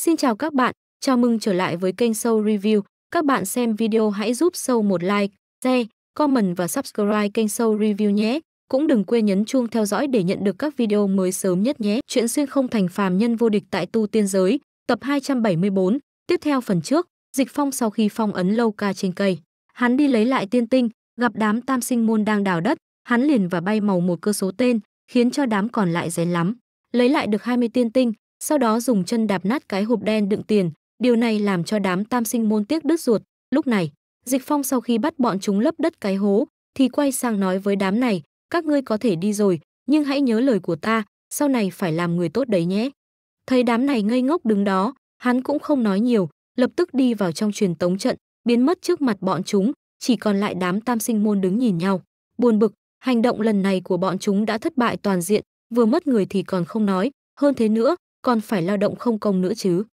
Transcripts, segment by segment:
Xin chào các bạn, chào mừng trở lại với kênh Show Review. Các bạn xem video hãy giúp Show một like, share, comment và subscribe kênh Show Review nhé. Cũng đừng quên nhấn chuông theo dõi để nhận được các video mới sớm nhất nhé. Chuyện xuyên không thành phàm nhân vô địch tại tu tiên giới, tập 274. Tiếp theo phần trước, Dịch Phong sau khi phong ấn lâu ca trên cây, hắn đi lấy lại tiên tinh, gặp đám tam sinh môn đang đào đất, hắn liền và bay màu một cơ số tên, khiến cho đám còn lại rén lắm. Lấy lại được 20 tiên tinh, sau đó dùng chân đạp nát cái hộp đen đựng tiền, điều này làm cho đám tam sinh môn tiếc đứt ruột. Lúc này, Dịch Phong sau khi bắt bọn chúng lấp đất cái hố, thì quay sang nói với đám này, các ngươi có thể đi rồi, nhưng hãy nhớ lời của ta, sau này phải làm người tốt đấy nhé. Thấy đám này ngây ngốc đứng đó, hắn cũng không nói nhiều, lập tức đi vào trong truyền tống trận, biến mất trước mặt bọn chúng, chỉ còn lại đám tam sinh môn đứng nhìn nhau. Buồn bực, hành động lần này của bọn chúng đã thất bại toàn diện, vừa mất người thì còn không nói, hơn thế nữa, còn phải lao động không công nữa chứ.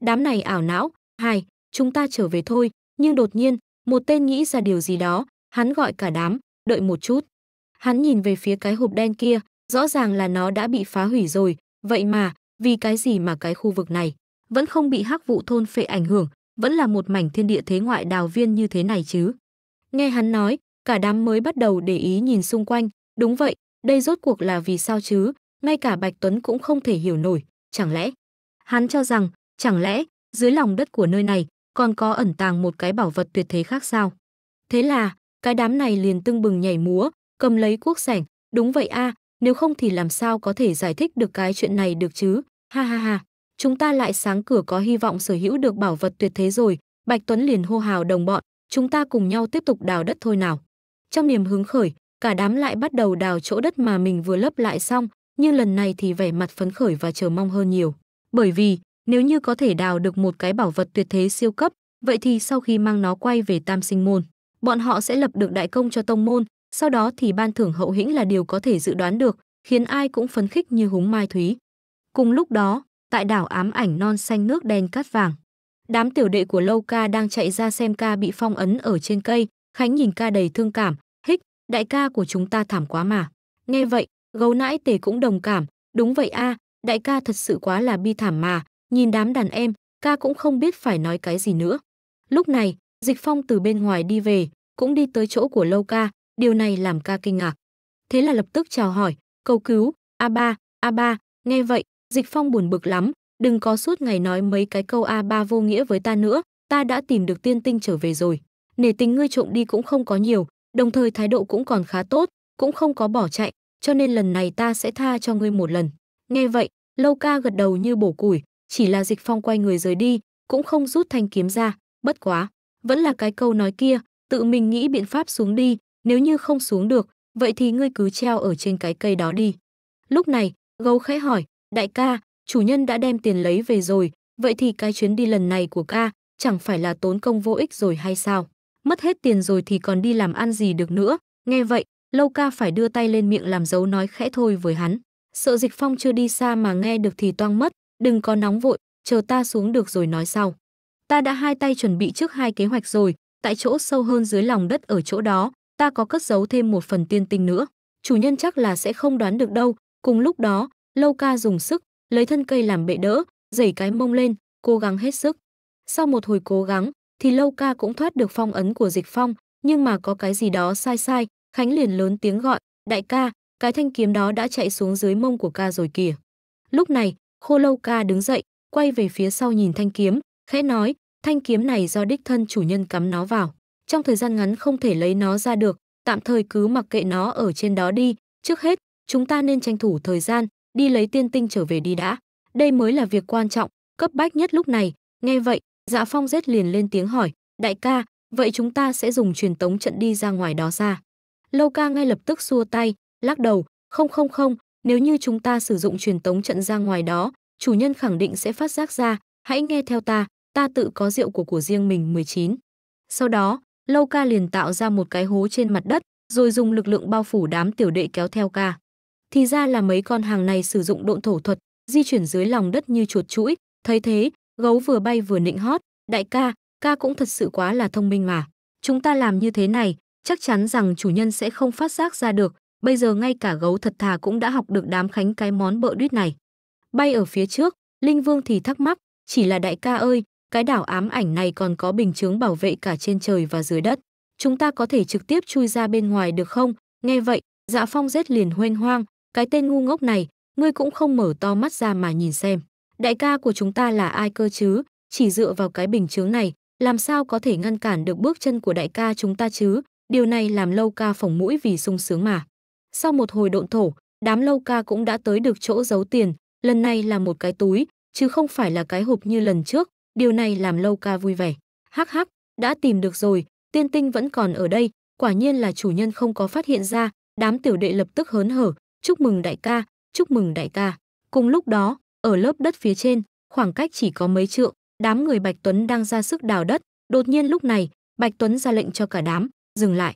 Đám này ảo não, hai, chúng ta trở về thôi, nhưng đột nhiên, một tên nghĩ ra điều gì đó, hắn gọi cả đám, đợi một chút. Hắn nhìn về phía cái hộp đen kia, rõ ràng là nó đã bị phá hủy rồi, vậy mà, vì cái gì mà cái khu vực này vẫn không bị hắc vụ thôn phệ ảnh hưởng, vẫn là một mảnh thiên địa thế ngoại đào viên như thế này chứ. Nghe hắn nói, cả đám mới bắt đầu để ý nhìn xung quanh, đúng vậy, đây rốt cuộc là vì sao chứ, ngay cả Bạch Tuấn cũng không thể hiểu nổi chẳng lẽ hắn cho rằng chẳng lẽ dưới lòng đất của nơi này còn có ẩn tàng một cái bảo vật tuyệt thế khác sao thế là cái đám này liền tưng bừng nhảy múa cầm lấy cuốc sẻng đúng vậy a nếu không thì làm sao có thể giải thích được cái chuyện này được chứ ha ha ha chúng ta lại sáng cửa có hy vọng sở hữu được bảo vật tuyệt thế rồi bạch tuấn liền hô hào đồng bọn chúng ta cùng nhau tiếp tục đào đất thôi nào trong niềm hứng khởi cả đám lại bắt đầu đào chỗ đất mà mình vừa lấp lại xong nhưng lần này thì vẻ mặt phấn khởi và chờ mong hơn nhiều. Bởi vì, nếu như có thể đào được một cái bảo vật tuyệt thế siêu cấp, vậy thì sau khi mang nó quay về Tam Sinh Môn, bọn họ sẽ lập được đại công cho tông môn, sau đó thì ban thưởng hậu hĩnh là điều có thể dự đoán được, khiến ai cũng phấn khích như húng mai thúy. Cùng lúc đó, tại đảo ám ảnh non xanh nước đen cát vàng, đám tiểu đệ của Lâu Ca đang chạy ra xem ca bị phong ấn ở trên cây, Khánh nhìn ca đầy thương cảm, hích, đại ca của chúng ta thảm quá mà. Nghe vậy, Gấu nãi tề cũng đồng cảm, đúng vậy a, à, đại ca thật sự quá là bi thảm mà, nhìn đám đàn em, ca cũng không biết phải nói cái gì nữa. Lúc này, Dịch Phong từ bên ngoài đi về, cũng đi tới chỗ của Lâu ca, điều này làm ca kinh ngạc. Thế là lập tức chào hỏi, cầu cứu, a ba, a ba, nghe vậy, Dịch Phong buồn bực lắm, đừng có suốt ngày nói mấy cái câu a ba vô nghĩa với ta nữa, ta đã tìm được tiên tinh trở về rồi. Nể tình ngươi trộm đi cũng không có nhiều, đồng thời thái độ cũng còn khá tốt, cũng không có bỏ chạy, cho nên lần này ta sẽ tha cho ngươi một lần. Nghe vậy, Lâu ca gật đầu như bổ củi, chỉ là dịch phong quay người rời đi, cũng không rút thanh kiếm ra, bất quá. Vẫn là cái câu nói kia, tự mình nghĩ biện pháp xuống đi, nếu như không xuống được, vậy thì ngươi cứ treo ở trên cái cây đó đi. Lúc này, gấu khẽ hỏi, đại ca, chủ nhân đã đem tiền lấy về rồi, vậy thì cái chuyến đi lần này của ca chẳng phải là tốn công vô ích rồi hay sao? Mất hết tiền rồi thì còn đi làm ăn gì được nữa? Nghe vậy, Lâu ca phải đưa tay lên miệng làm dấu nói khẽ thôi với hắn. Sợ dịch phong chưa đi xa mà nghe được thì toang mất, đừng có nóng vội, chờ ta xuống được rồi nói sau. Ta đã hai tay chuẩn bị trước hai kế hoạch rồi, tại chỗ sâu hơn dưới lòng đất ở chỗ đó, ta có cất giấu thêm một phần tiên tinh nữa. Chủ nhân chắc là sẽ không đoán được đâu. Cùng lúc đó, Lâu ca dùng sức, lấy thân cây làm bệ đỡ, dẩy cái mông lên, cố gắng hết sức. Sau một hồi cố gắng, thì Lâu ca cũng thoát được phong ấn của dịch phong, nhưng mà có cái gì đó sai sai, Khánh liền lớn tiếng gọi, đại ca, cái thanh kiếm đó đã chạy xuống dưới mông của ca rồi kìa. Lúc này, khô lâu ca đứng dậy, quay về phía sau nhìn thanh kiếm, khẽ nói, thanh kiếm này do đích thân chủ nhân cắm nó vào. Trong thời gian ngắn không thể lấy nó ra được, tạm thời cứ mặc kệ nó ở trên đó đi. Trước hết, chúng ta nên tranh thủ thời gian, đi lấy tiên tinh trở về đi đã. Đây mới là việc quan trọng, cấp bách nhất lúc này. Nghe vậy, dạ phong rết liền lên tiếng hỏi, đại ca, vậy chúng ta sẽ dùng truyền tống trận đi ra ngoài đó ra. Lâu ca ngay lập tức xua tay, lắc đầu, không không không, nếu như chúng ta sử dụng truyền tống trận ra ngoài đó, chủ nhân khẳng định sẽ phát giác ra, hãy nghe theo ta, ta tự có rượu của của riêng mình 19. Sau đó, Lâu ca liền tạo ra một cái hố trên mặt đất, rồi dùng lực lượng bao phủ đám tiểu đệ kéo theo ca. Thì ra là mấy con hàng này sử dụng độn thổ thuật, di chuyển dưới lòng đất như chuột chuỗi, thấy thế, gấu vừa bay vừa nịnh hót, đại ca, ca cũng thật sự quá là thông minh mà. Chúng ta làm như thế này, chắc chắn rằng chủ nhân sẽ không phát giác ra được, bây giờ ngay cả gấu thật thà cũng đã học được đám khánh cái món bợ đuýt này. Bay ở phía trước, Linh Vương thì thắc mắc, chỉ là đại ca ơi, cái đảo ám ảnh này còn có bình chướng bảo vệ cả trên trời và dưới đất. Chúng ta có thể trực tiếp chui ra bên ngoài được không? Nghe vậy, dạ phong rết liền huênh hoang, cái tên ngu ngốc này, ngươi cũng không mở to mắt ra mà nhìn xem. Đại ca của chúng ta là ai cơ chứ? Chỉ dựa vào cái bình chướng này, làm sao có thể ngăn cản được bước chân của đại ca chúng ta chứ? Điều này làm Lâu Ca phồng mũi vì sung sướng mà. Sau một hồi độn thổ, đám Lâu Ca cũng đã tới được chỗ giấu tiền, lần này là một cái túi, chứ không phải là cái hộp như lần trước, điều này làm Lâu Ca vui vẻ. Hắc hắc, đã tìm được rồi, tiên tinh vẫn còn ở đây, quả nhiên là chủ nhân không có phát hiện ra, đám tiểu đệ lập tức hớn hở, chúc mừng đại ca, chúc mừng đại ca. Cùng lúc đó, ở lớp đất phía trên, khoảng cách chỉ có mấy trượng, đám người Bạch Tuấn đang ra sức đào đất, đột nhiên lúc này, Bạch Tuấn ra lệnh cho cả đám, dừng lại.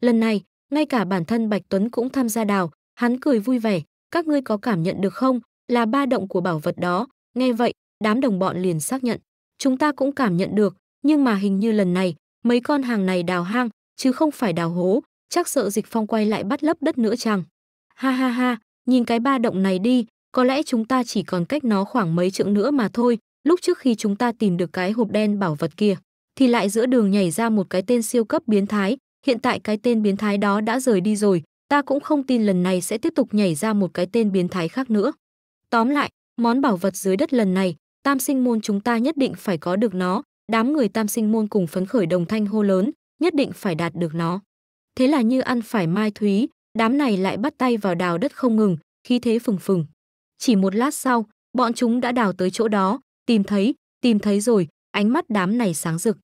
Lần này, ngay cả bản thân Bạch Tuấn cũng tham gia đào, hắn cười vui vẻ, các ngươi có cảm nhận được không, là ba động của bảo vật đó, nghe vậy, đám đồng bọn liền xác nhận. Chúng ta cũng cảm nhận được, nhưng mà hình như lần này, mấy con hàng này đào hang, chứ không phải đào hố, chắc sợ dịch phong quay lại bắt lấp đất nữa chăng. Ha ha ha, nhìn cái ba động này đi, có lẽ chúng ta chỉ còn cách nó khoảng mấy trượng nữa mà thôi, lúc trước khi chúng ta tìm được cái hộp đen bảo vật kia thì lại giữa đường nhảy ra một cái tên siêu cấp biến thái, hiện tại cái tên biến thái đó đã rời đi rồi, ta cũng không tin lần này sẽ tiếp tục nhảy ra một cái tên biến thái khác nữa. Tóm lại, món bảo vật dưới đất lần này, tam sinh môn chúng ta nhất định phải có được nó, đám người tam sinh môn cùng phấn khởi đồng thanh hô lớn, nhất định phải đạt được nó. Thế là như ăn phải mai thúy, đám này lại bắt tay vào đào đất không ngừng, khí thế phừng phừng. Chỉ một lát sau, bọn chúng đã đào tới chỗ đó, tìm thấy, tìm thấy rồi, ánh mắt đám này sáng rực.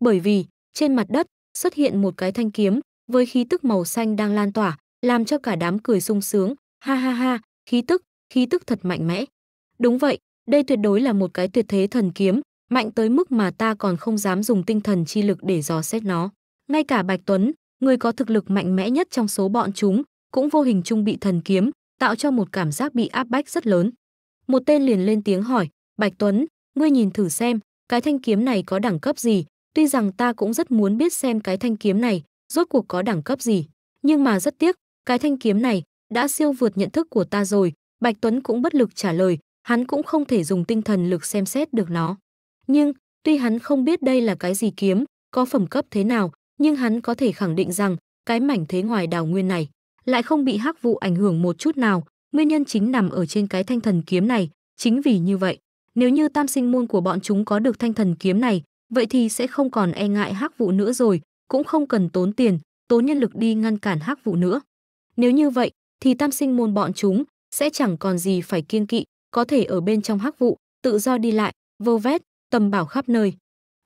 Bởi vì, trên mặt đất xuất hiện một cái thanh kiếm với khí tức màu xanh đang lan tỏa, làm cho cả đám cười sung sướng, ha ha ha, khí tức, khí tức thật mạnh mẽ. Đúng vậy, đây tuyệt đối là một cái tuyệt thế thần kiếm, mạnh tới mức mà ta còn không dám dùng tinh thần chi lực để dò xét nó. Ngay cả Bạch Tuấn, người có thực lực mạnh mẽ nhất trong số bọn chúng, cũng vô hình chung bị thần kiếm, tạo cho một cảm giác bị áp bách rất lớn. Một tên liền lên tiếng hỏi, Bạch Tuấn, ngươi nhìn thử xem, cái thanh kiếm này có đẳng cấp gì, tuy rằng ta cũng rất muốn biết xem cái thanh kiếm này rốt cuộc có đẳng cấp gì, nhưng mà rất tiếc, cái thanh kiếm này đã siêu vượt nhận thức của ta rồi, Bạch Tuấn cũng bất lực trả lời, hắn cũng không thể dùng tinh thần lực xem xét được nó. Nhưng, tuy hắn không biết đây là cái gì kiếm, có phẩm cấp thế nào, nhưng hắn có thể khẳng định rằng cái mảnh thế ngoài đào nguyên này lại không bị hắc vụ ảnh hưởng một chút nào, nguyên nhân chính nằm ở trên cái thanh thần kiếm này, chính vì như vậy, nếu như tam sinh môn của bọn chúng có được thanh thần kiếm này, vậy thì sẽ không còn e ngại hắc vụ nữa rồi, cũng không cần tốn tiền, tốn nhân lực đi ngăn cản hắc vụ nữa. Nếu như vậy, thì tam sinh môn bọn chúng sẽ chẳng còn gì phải kiêng kỵ, có thể ở bên trong hắc vụ, tự do đi lại, vô vét, tầm bảo khắp nơi.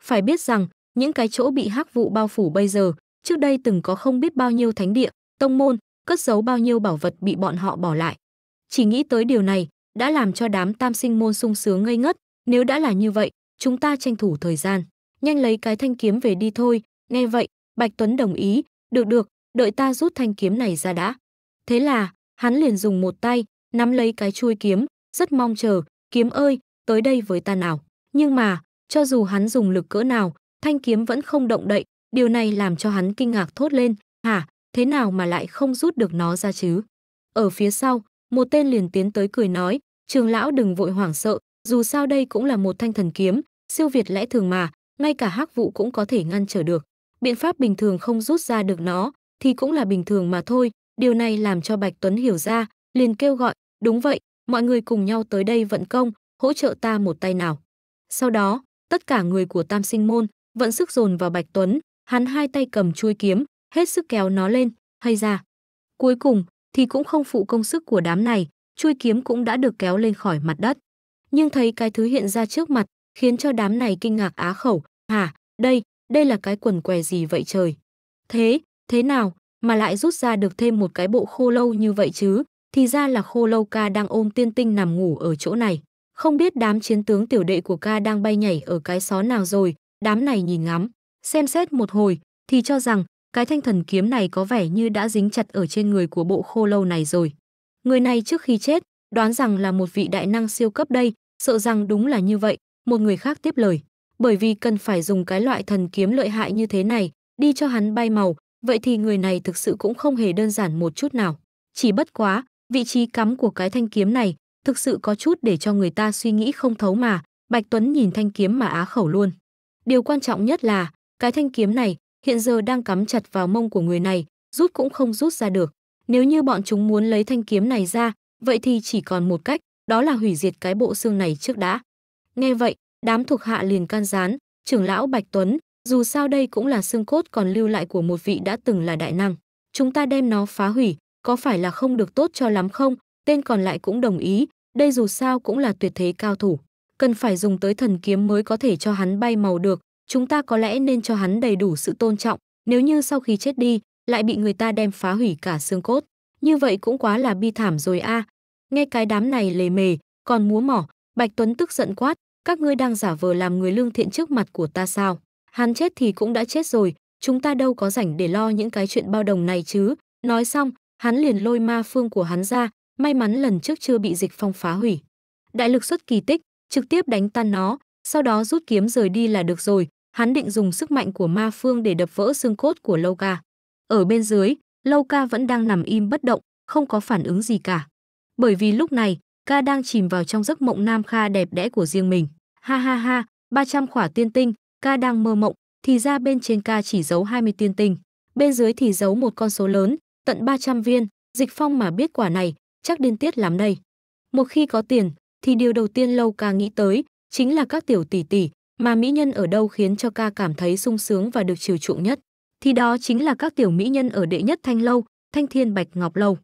Phải biết rằng, những cái chỗ bị hắc vụ bao phủ bây giờ, trước đây từng có không biết bao nhiêu thánh địa, tông môn, cất giấu bao nhiêu bảo vật bị bọn họ bỏ lại. Chỉ nghĩ tới điều này, đã làm cho đám tam sinh môn sung sướng ngây ngất, nếu đã là như vậy, chúng ta tranh thủ thời gian, nhanh lấy cái thanh kiếm về đi thôi, nghe vậy, Bạch Tuấn đồng ý, được được, đợi ta rút thanh kiếm này ra đã. Thế là, hắn liền dùng một tay, nắm lấy cái chuôi kiếm, rất mong chờ, kiếm ơi, tới đây với ta nào. Nhưng mà, cho dù hắn dùng lực cỡ nào, thanh kiếm vẫn không động đậy, điều này làm cho hắn kinh ngạc thốt lên, hả, thế nào mà lại không rút được nó ra chứ? Ở phía sau, một tên liền tiến tới cười nói, trường lão đừng vội hoảng sợ, dù sao đây cũng là một thanh thần kiếm, siêu việt lẽ thường mà, ngay cả hắc vụ cũng có thể ngăn trở được. Biện pháp bình thường không rút ra được nó, thì cũng là bình thường mà thôi, điều này làm cho Bạch Tuấn hiểu ra, liền kêu gọi, đúng vậy, mọi người cùng nhau tới đây vận công, hỗ trợ ta một tay nào. Sau đó, tất cả người của Tam Sinh Môn vận sức dồn vào Bạch Tuấn, hắn hai tay cầm chuôi kiếm, hết sức kéo nó lên, hay ra. Cuối cùng, thì cũng không phụ công sức của đám này, chui kiếm cũng đã được kéo lên khỏi mặt đất. Nhưng thấy cái thứ hiện ra trước mặt, khiến cho đám này kinh ngạc á khẩu, hả, đây, đây là cái quần què gì vậy trời? Thế, thế nào, mà lại rút ra được thêm một cái bộ khô lâu như vậy chứ? Thì ra là khô lâu ca đang ôm tiên tinh nằm ngủ ở chỗ này. Không biết đám chiến tướng tiểu đệ của ca đang bay nhảy ở cái xó nào rồi, đám này nhìn ngắm, xem xét một hồi, thì cho rằng cái thanh thần kiếm này có vẻ như đã dính chặt ở trên người của bộ khô lâu này rồi. Người này trước khi chết, đoán rằng là một vị đại năng siêu cấp đây, sợ rằng đúng là như vậy, một người khác tiếp lời. Bởi vì cần phải dùng cái loại thần kiếm lợi hại như thế này, đi cho hắn bay màu, vậy thì người này thực sự cũng không hề đơn giản một chút nào. Chỉ bất quá, vị trí cắm của cái thanh kiếm này thực sự có chút để cho người ta suy nghĩ không thấu mà, Bạch Tuấn nhìn thanh kiếm mà á khẩu luôn. Điều quan trọng nhất là, cái thanh kiếm này hiện giờ đang cắm chặt vào mông của người này, rút cũng không rút ra được. Nếu như bọn chúng muốn lấy thanh kiếm này ra, vậy thì chỉ còn một cách, đó là hủy diệt cái bộ xương này trước đã. Nghe vậy, đám thuộc hạ liền can gián, trưởng lão Bạch Tuấn, dù sao đây cũng là xương cốt còn lưu lại của một vị đã từng là đại năng. Chúng ta đem nó phá hủy, có phải là không được tốt cho lắm không? Tên còn lại cũng đồng ý, đây dù sao cũng là tuyệt thế cao thủ. Cần phải dùng tới thần kiếm mới có thể cho hắn bay màu được, chúng ta có lẽ nên cho hắn đầy đủ sự tôn trọng, nếu như sau khi chết đi, lại bị người ta đem phá hủy cả xương cốt. Như vậy cũng quá là bi thảm rồi a. Nghe cái đám này lề mề, còn múa mỏ, Bạch Tuấn tức giận quát, các ngươi đang giả vờ làm người lương thiện trước mặt của ta sao? Hắn chết thì cũng đã chết rồi, chúng ta đâu có rảnh để lo những cái chuyện bao đồng này chứ. Nói xong, hắn liền lôi ma phương của hắn ra, may mắn lần trước chưa bị dịch phong phá hủy. Đại lực xuất kỳ tích, trực tiếp đánh tan nó, sau đó rút kiếm rời đi là được rồi, hắn định dùng sức mạnh của ma phương để đập vỡ xương cốt của Lâu Ca. Ở bên dưới, Lâu Ca vẫn đang nằm im bất động, không có phản ứng gì cả. Bởi vì lúc này, ca đang chìm vào trong giấc mộng Nam Kha đẹp đẽ của riêng mình. Ha ha ha, 300 khỏa tiên tinh, ca đang mơ mộng, thì ra bên trên ca chỉ giấu 20 tiên tinh, bên dưới thì giấu một con số lớn, tận 300 viên, dịch phong mà biết quả này, chắc điên tiết lắm đây. Một khi có tiền, thì điều đầu tiên lâu ca nghĩ tới chính là các tiểu tỷ tỷ mà mỹ nhân ở đâu khiến cho ca cảm thấy sung sướng và được chiều chuộng nhất thì đó chính là các tiểu mỹ nhân ở đệ nhất thanh lâu thanh thiên bạch ngọc lâu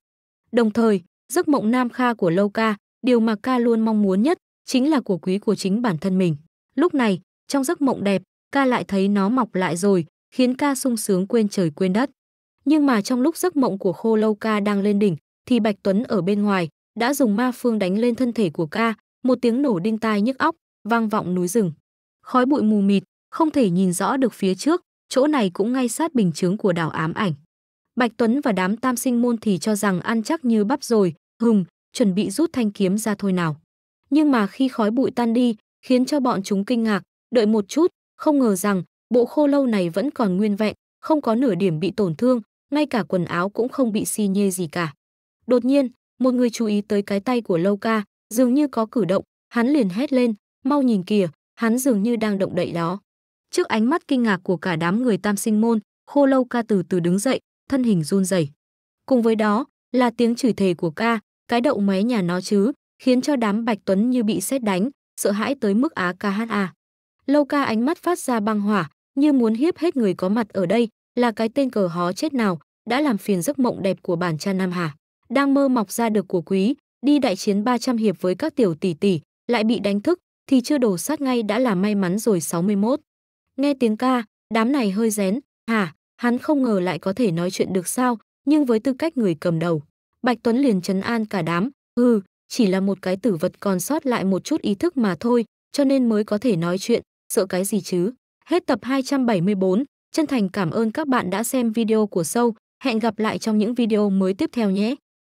đồng thời giấc mộng nam kha của lâu ca điều mà ca luôn mong muốn nhất chính là của quý của chính bản thân mình lúc này trong giấc mộng đẹp ca lại thấy nó mọc lại rồi khiến ca sung sướng quên trời quên đất nhưng mà trong lúc giấc mộng của khô lâu ca đang lên đỉnh thì bạch tuấn ở bên ngoài đã dùng ma phương đánh lên thân thể của ca một tiếng nổ đinh tai nhức óc vang vọng núi rừng. Khói bụi mù mịt, không thể nhìn rõ được phía trước, chỗ này cũng ngay sát bình chướng của đảo ám ảnh. Bạch Tuấn và đám tam sinh môn thì cho rằng ăn chắc như bắp rồi, hùng, chuẩn bị rút thanh kiếm ra thôi nào. Nhưng mà khi khói bụi tan đi, khiến cho bọn chúng kinh ngạc, đợi một chút, không ngờ rằng bộ khô lâu này vẫn còn nguyên vẹn, không có nửa điểm bị tổn thương, ngay cả quần áo cũng không bị xi nhê gì cả. Đột nhiên, một người chú ý tới cái tay của lâu ca, dường như có cử động, hắn liền hét lên, Mau nhìn kìa, hắn dường như đang động đậy đó. Trước ánh mắt kinh ngạc của cả đám người tam sinh môn, khô lâu ca từ từ đứng dậy, thân hình run rẩy. Cùng với đó là tiếng chửi thề của ca, cái đậu mé nhà nó chứ, khiến cho đám Bạch Tuấn như bị sét đánh, sợ hãi tới mức á ca hát à. Lâu ca ánh mắt phát ra băng hỏa, như muốn hiếp hết người có mặt ở đây, là cái tên cờ hó chết nào, đã làm phiền giấc mộng đẹp của bản cha Nam Hà. Đang mơ mọc ra được của quý, đi đại chiến 300 hiệp với các tiểu tỷ tỷ, lại bị đánh thức, thì chưa đổ sát ngay đã là may mắn rồi 61. Nghe tiếng ca, đám này hơi rén, hả, hắn không ngờ lại có thể nói chuyện được sao, nhưng với tư cách người cầm đầu. Bạch Tuấn liền trấn an cả đám, hừ, chỉ là một cái tử vật còn sót lại một chút ý thức mà thôi, cho nên mới có thể nói chuyện, sợ cái gì chứ. Hết tập 274, chân thành cảm ơn các bạn đã xem video của sâu, hẹn gặp lại trong những video mới tiếp theo nhé.